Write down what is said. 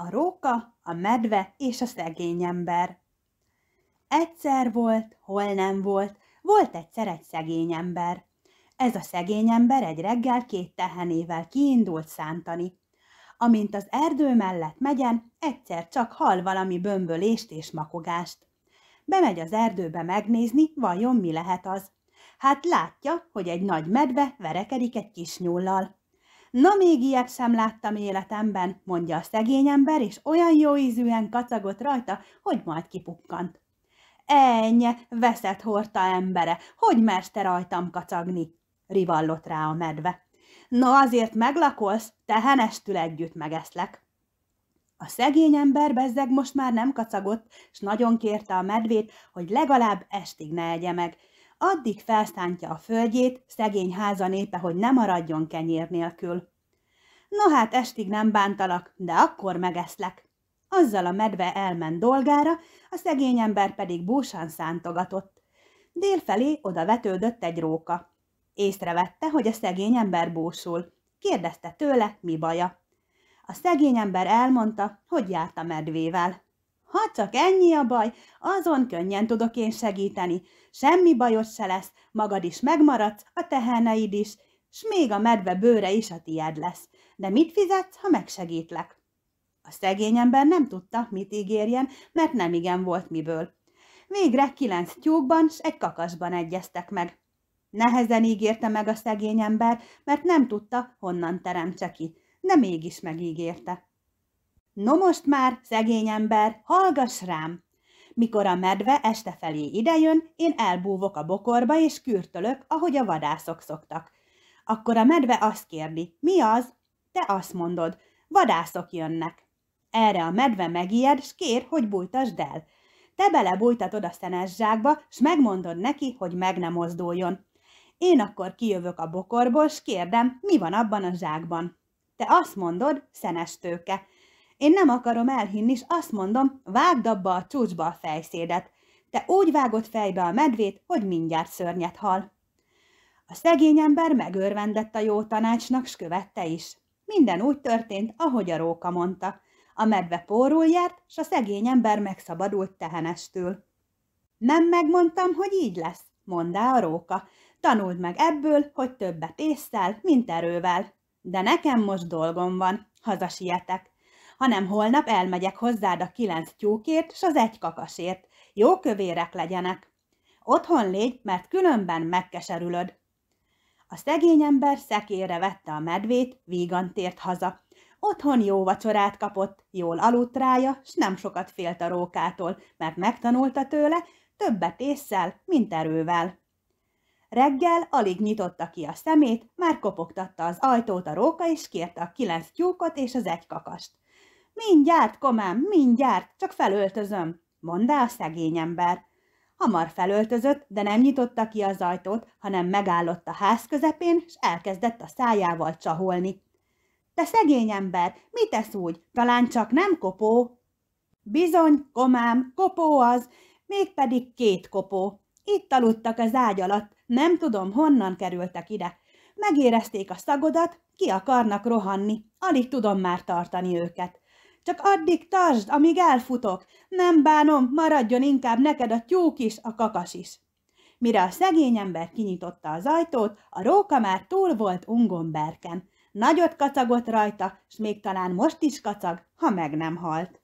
a róka, a medve és a szegény ember. Egyszer volt, hol nem volt, volt egyszer egy szegény ember. Ez a szegény ember egy reggel két tehenével kiindult szántani. Amint az erdő mellett megyen, egyszer csak hall valami bömbölést és makogást. Bemegy az erdőbe megnézni, vajon mi lehet az. Hát látja, hogy egy nagy medve verekedik egy kis nyullal. Na még ilyet sem láttam életemben, mondja a szegény ember, és olyan jó ízűen kacagott rajta, hogy majd kipukkant. Ennye, veszett horta embere, hogy mersz te rajtam kacagni? rivallott rá a medve. Na azért meglakolsz, henestül együtt megeszlek. A szegény ember bezzeg most már nem kacagott, s nagyon kérte a medvét, hogy legalább estig ne egye meg, addig felszántja a földjét, szegény háza népe, hogy ne maradjon kenyér nélkül. No hát estig nem bántalak, de akkor megeszlek. Azzal a medve elment dolgára, a szegény ember pedig búsan szántogatott. Délfelé oda vetődött egy róka. Észrevette, hogy a szegény ember búsul. Kérdezte tőle, mi baja. A szegény ember elmondta, hogy járt a medvével. Ha csak ennyi a baj, azon könnyen tudok én segíteni. Semmi bajos se lesz, magad is megmaradsz, a teheneid is, s még a medve bőre is a tied lesz. De mit fizetsz, ha megsegítlek? A szegény ember nem tudta, mit ígérjen, mert nem igen volt miből. Végre kilenc tyúkban s egy kakasban egyeztek meg. Nehezen ígérte meg a szegény ember, mert nem tudta, honnan teremtse ki, de mégis megígérte. No most már, szegény ember, hallgass rám! Mikor a medve este felé idejön, én elbúvok a bokorba és kürtölök, ahogy a vadászok szoktak. Akkor a medve azt kérdi, mi az? Te azt mondod, vadászok jönnek. Erre a medve megijed, s kér, hogy bújtasd el. Te belebújtatod a szenes zsákba, s megmondod neki, hogy meg ne mozduljon. Én akkor kijövök a bokorból, s kérdem, mi van abban a zsákban. Te azt mondod, szenes tőke. Én nem akarom elhinni, és azt mondom, vágd abba a csúcsba a fejszédet. Te úgy vágod fejbe a medvét, hogy mindjárt szörnyet hal. A szegény ember megörvendett a jó tanácsnak, s követte is. Minden úgy történt, ahogy a róka mondta. A medve pórul járt, s a szegény ember megszabadult tehenestől. Nem megmondtam, hogy így lesz, mondá a róka. Tanuld meg ebből, hogy többet észszel, mint erővel. De nekem most dolgom van, hazasietek hanem holnap elmegyek hozzád a kilenc tyúkért s az egy kakasért. Jó kövérek legyenek. Otthon légy, mert különben megkeserülöd. A szegény ember szekére vette a medvét, vígan tért haza. Otthon jó vacsorát kapott, jól aludt rája, s nem sokat félt a rókától, mert megtanulta tőle, többet ésszel, mint erővel. Reggel alig nyitotta ki a szemét, már kopogtatta az ajtót a róka, és kérte a kilenc tyúkot és az egy kakast. Mindjárt, komám, mindjárt, csak felöltözöm, mondta a szegény ember. Hamar felöltözött, de nem nyitotta ki az ajtót, hanem megállott a ház közepén, és elkezdett a szájával csaholni. Te szegény ember, mit tesz úgy? Talán csak nem kopó? Bizony, komám, kopó az, mégpedig két kopó. Itt aludtak az ágy alatt, nem tudom, honnan kerültek ide. Megérezték a szagodat, ki akarnak rohanni, alig tudom már tartani őket. Csak addig tartsd, amíg elfutok. Nem bánom, maradjon inkább neked a tyúk is, a kakas is. Mire a szegény ember kinyitotta az ajtót, a róka már túl volt Ungomberken. Nagyot kacagott rajta, s még talán most is kacag, ha meg nem halt.